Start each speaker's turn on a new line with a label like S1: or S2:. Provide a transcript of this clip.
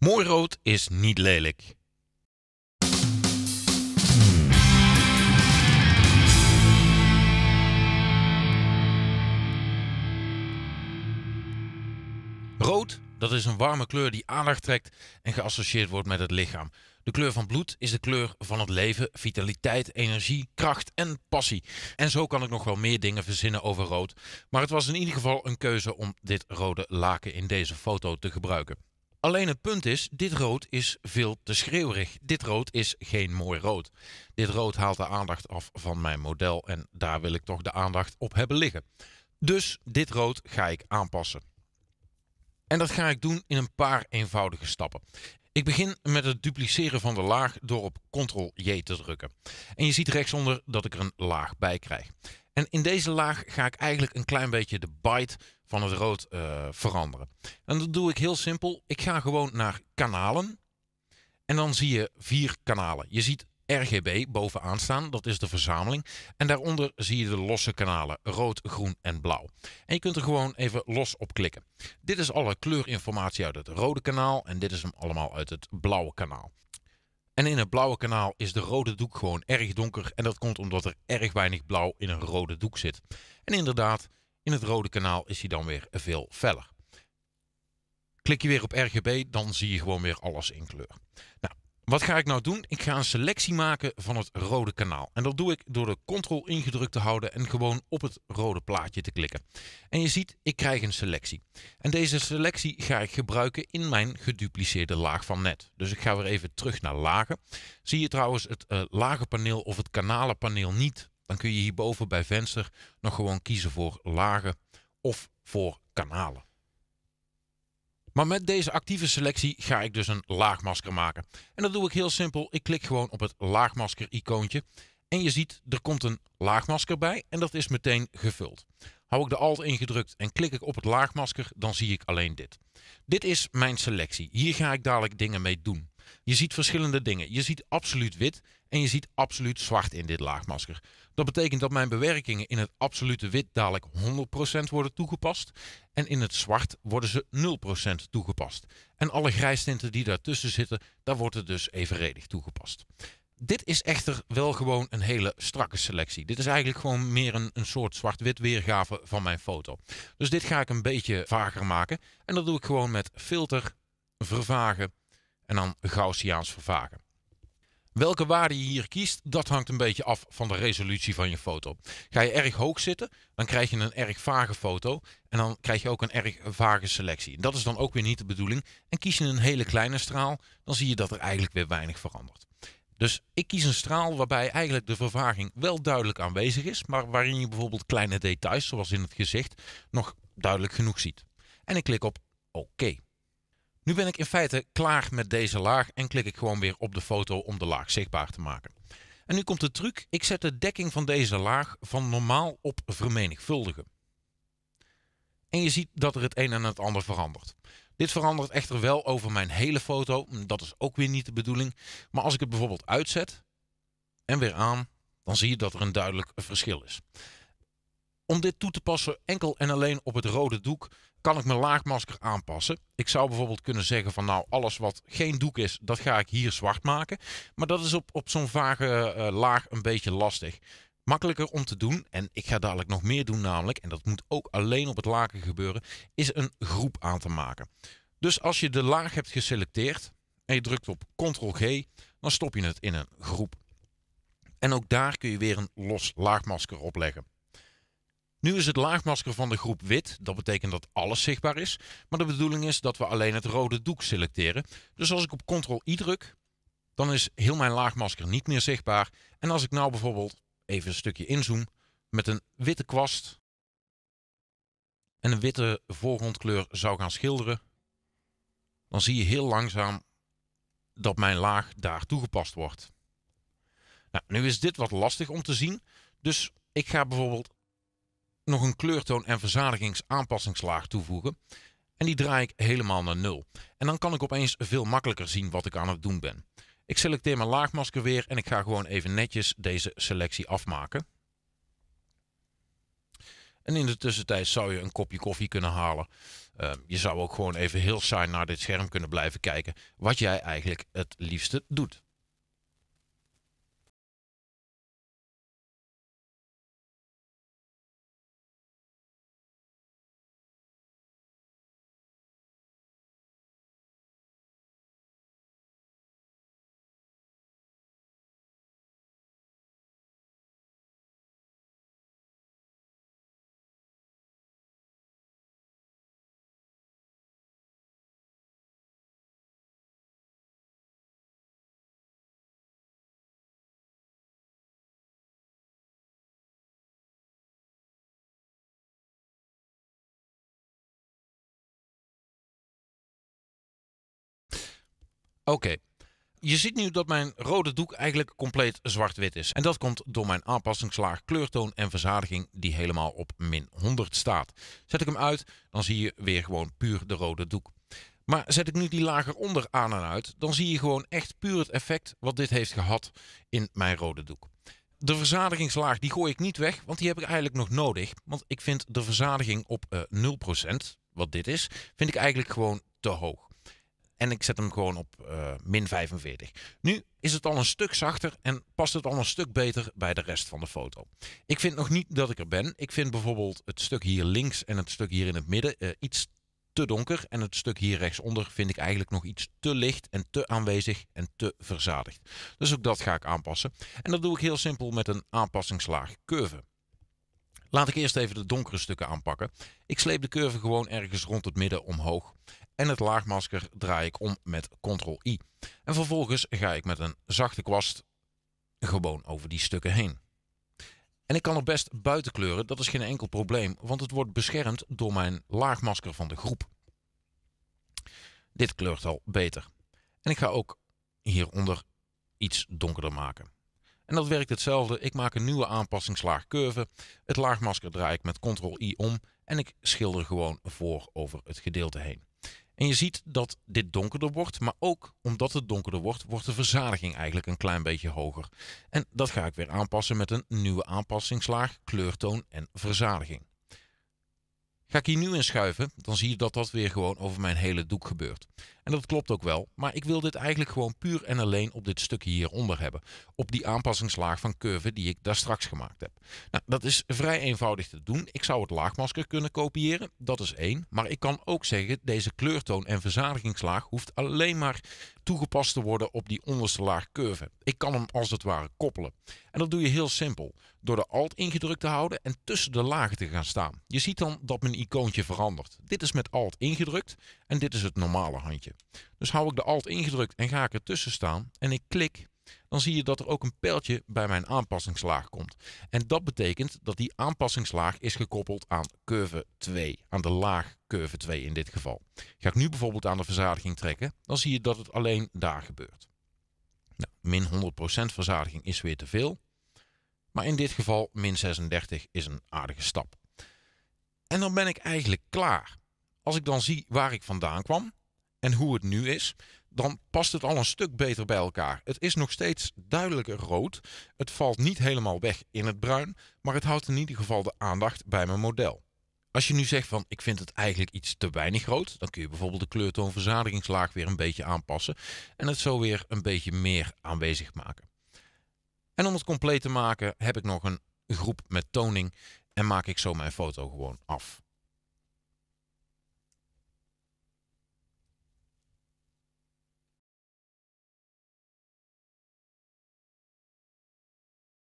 S1: Mooi rood is niet lelijk. Rood, dat is een warme kleur die aandacht trekt en geassocieerd wordt met het lichaam. De kleur van bloed is de kleur van het leven, vitaliteit, energie, kracht en passie. En zo kan ik nog wel meer dingen verzinnen over rood. Maar het was in ieder geval een keuze om dit rode laken in deze foto te gebruiken. Alleen het punt is, dit rood is veel te schreeuwerig. Dit rood is geen mooi rood. Dit rood haalt de aandacht af van mijn model en daar wil ik toch de aandacht op hebben liggen. Dus dit rood ga ik aanpassen. En dat ga ik doen in een paar eenvoudige stappen. Ik begin met het dupliceren van de laag door op Ctrl-J te drukken. En je ziet rechtsonder dat ik er een laag bij krijg. En in deze laag ga ik eigenlijk een klein beetje de bite van het rood eh, veranderen. En dat doe ik heel simpel. Ik ga gewoon naar kanalen. En dan zie je vier kanalen. Je ziet RGB bovenaan staan, dat is de verzameling. En daaronder zie je de losse kanalen, rood, groen en blauw. En je kunt er gewoon even los op klikken. Dit is alle kleurinformatie uit het rode kanaal en dit is hem allemaal uit het blauwe kanaal. En in het blauwe kanaal is de rode doek gewoon erg donker en dat komt omdat er erg weinig blauw in een rode doek zit. En inderdaad, in het rode kanaal is hij dan weer veel feller. Klik je weer op RGB, dan zie je gewoon weer alles in kleur. Nou, wat ga ik nou doen? Ik ga een selectie maken van het rode kanaal. En dat doe ik door de Ctrl ingedrukt te houden en gewoon op het rode plaatje te klikken. En je ziet, ik krijg een selectie. En deze selectie ga ik gebruiken in mijn gedupliceerde laag van net. Dus ik ga weer even terug naar lagen. Zie je trouwens het uh, lagenpaneel of het kanalenpaneel niet dan kun je hierboven bij venster nog gewoon kiezen voor lagen of voor kanalen. Maar met deze actieve selectie ga ik dus een laagmasker maken. En dat doe ik heel simpel. Ik klik gewoon op het laagmasker icoontje. En je ziet, er komt een laagmasker bij en dat is meteen gevuld. Hou ik de Alt ingedrukt en klik ik op het laagmasker, dan zie ik alleen dit. Dit is mijn selectie. Hier ga ik dadelijk dingen mee doen. Je ziet verschillende dingen. Je ziet absoluut wit en je ziet absoluut zwart in dit laagmasker. Dat betekent dat mijn bewerkingen in het absolute wit dadelijk 100% worden toegepast en in het zwart worden ze 0% toegepast. En alle grijstinten die daartussen zitten, daar wordt het dus evenredig toegepast. Dit is echter wel gewoon een hele strakke selectie. Dit is eigenlijk gewoon meer een, een soort zwart-wit weergave van mijn foto. Dus dit ga ik een beetje vager maken. En dat doe ik gewoon met filter, vervagen, en dan Gaussiaans vervagen. Welke waarde je hier kiest, dat hangt een beetje af van de resolutie van je foto. Ga je erg hoog zitten, dan krijg je een erg vage foto en dan krijg je ook een erg vage selectie. Dat is dan ook weer niet de bedoeling. En kies je een hele kleine straal, dan zie je dat er eigenlijk weer weinig verandert. Dus ik kies een straal waarbij eigenlijk de vervaging wel duidelijk aanwezig is, maar waarin je bijvoorbeeld kleine details, zoals in het gezicht, nog duidelijk genoeg ziet. En ik klik op OK. Nu ben ik in feite klaar met deze laag en klik ik gewoon weer op de foto om de laag zichtbaar te maken. En nu komt de truc, ik zet de dekking van deze laag van normaal op vermenigvuldigen. En je ziet dat er het een en het ander verandert. Dit verandert echter wel over mijn hele foto, dat is ook weer niet de bedoeling. Maar als ik het bijvoorbeeld uitzet en weer aan, dan zie je dat er een duidelijk verschil is. Om dit toe te passen enkel en alleen op het rode doek kan ik mijn laagmasker aanpassen. Ik zou bijvoorbeeld kunnen zeggen van nou alles wat geen doek is, dat ga ik hier zwart maken. Maar dat is op, op zo'n vage eh, laag een beetje lastig. Makkelijker om te doen, en ik ga dadelijk nog meer doen namelijk, en dat moet ook alleen op het laken gebeuren, is een groep aan te maken. Dus als je de laag hebt geselecteerd en je drukt op Ctrl-G, dan stop je het in een groep. En ook daar kun je weer een los laagmasker opleggen. Nu is het laagmasker van de groep wit, dat betekent dat alles zichtbaar is. Maar de bedoeling is dat we alleen het rode doek selecteren. Dus als ik op Ctrl-I druk, dan is heel mijn laagmasker niet meer zichtbaar. En als ik nou bijvoorbeeld even een stukje inzoom met een witte kwast en een witte voorgrondkleur zou gaan schilderen, dan zie je heel langzaam dat mijn laag daar toegepast wordt. Nou, nu is dit wat lastig om te zien, dus ik ga bijvoorbeeld nog een kleurtoon en verzadigingsaanpassingslaag toevoegen. En die draai ik helemaal naar nul. En dan kan ik opeens veel makkelijker zien wat ik aan het doen ben. Ik selecteer mijn laagmasker weer en ik ga gewoon even netjes deze selectie afmaken. En in de tussentijd zou je een kopje koffie kunnen halen. Ehm, je zou ook gewoon even heel saai naar dit scherm kunnen blijven kijken. Wat jij eigenlijk het liefste doet. Oké. Je ziet nu dat mijn rode doek eigenlijk compleet zwart-wit is. En dat komt door mijn aanpassingslaag kleurtoon en verzadiging die helemaal op min 100 staat. Zet ik hem uit, dan zie je weer gewoon puur de rode doek. Maar zet ik nu die lager onder aan en uit, dan zie je gewoon echt puur het effect wat dit heeft gehad in mijn rode doek. De verzadigingslaag die gooi ik niet weg, want die heb ik eigenlijk nog nodig. Want ik vind de verzadiging op uh, eh, 0%, wat dit is, vind ik eigenlijk gewoon te hoog. En ik zet hem gewoon op eh, min 45. Nu is het al een stuk zachter en past het al een stuk beter bij de rest van de foto. Ik vind nog niet dat ik er ben. Ik vind bijvoorbeeld het stuk hier links en het stuk hier in het midden eh, iets te donker. En het stuk hier rechtsonder vind ik eigenlijk nog iets te licht en te aanwezig en te verzadigd. Dus ook dat ga ik aanpassen. En dat doe ik heel simpel met een aanpassingslaag curve. Laat ik eerst even de donkere stukken aanpakken. Ik sleep de curve gewoon ergens rond het midden omhoog. En het laagmasker draai ik om met Ctrl-I. En vervolgens ga ik met een zachte kwast gewoon over die stukken heen. En ik kan er best buiten kleuren, dat is geen enkel probleem, want het wordt beschermd door mijn laagmasker van de groep. Dit kleurt al beter. En ik ga ook hieronder iets donkerder maken. En dat werkt hetzelfde. Ik maak een nieuwe aanpassingslaag curve. Het laagmasker draai ik met Ctrl-I om en ik schilder gewoon voor over het gedeelte heen. En je ziet dat dit donkerder wordt, maar ook omdat het donkerder wordt, wordt de verzadiging eigenlijk een klein beetje hoger. En dat ga ik weer aanpassen met een nieuwe aanpassingslaag, kleurtoon en verzadiging. Ga ik hier nu in schuiven, dan zie je dat dat weer gewoon over mijn hele doek gebeurt. En dat klopt ook wel, maar ik wil dit eigenlijk gewoon puur en alleen op dit stukje hieronder hebben. Op die aanpassingslaag van curve die ik daar straks gemaakt heb. Nou, dat is vrij eenvoudig te doen. Ik zou het laagmasker kunnen kopiëren, dat is één. Maar ik kan ook zeggen, deze kleurtoon en verzadigingslaag hoeft alleen maar toegepast te worden op die onderste laag curve. Ik kan hem als het ware koppelen. En dat doe je heel simpel. Door de alt ingedrukt te houden en tussen de lagen te gaan staan. Je ziet dan dat mijn icoontje verandert. Dit is met alt ingedrukt en dit is het normale handje. Dus hou ik de alt ingedrukt en ga ik ertussen staan en ik klik, dan zie je dat er ook een pijltje bij mijn aanpassingslaag komt. En dat betekent dat die aanpassingslaag is gekoppeld aan curve 2, aan de laag curve 2 in dit geval. Ga ik nu bijvoorbeeld aan de verzadiging trekken, dan zie je dat het alleen daar gebeurt. Nou, min 100% verzadiging is weer te veel, maar in dit geval min 36 is een aardige stap. En dan ben ik eigenlijk klaar. Als ik dan zie waar ik vandaan kwam en hoe het nu is, dan past het al een stuk beter bij elkaar. Het is nog steeds duidelijker rood. Het valt niet helemaal weg in het bruin, maar het houdt in ieder geval de aandacht bij mijn model. Als je nu zegt van ik vind het eigenlijk iets te weinig rood, dan kun je bijvoorbeeld de kleurtoon verzadigingslaag weer een beetje aanpassen en het zo weer een beetje meer aanwezig maken. En om het compleet te maken heb ik nog een groep met toning en maak ik zo mijn foto gewoon af.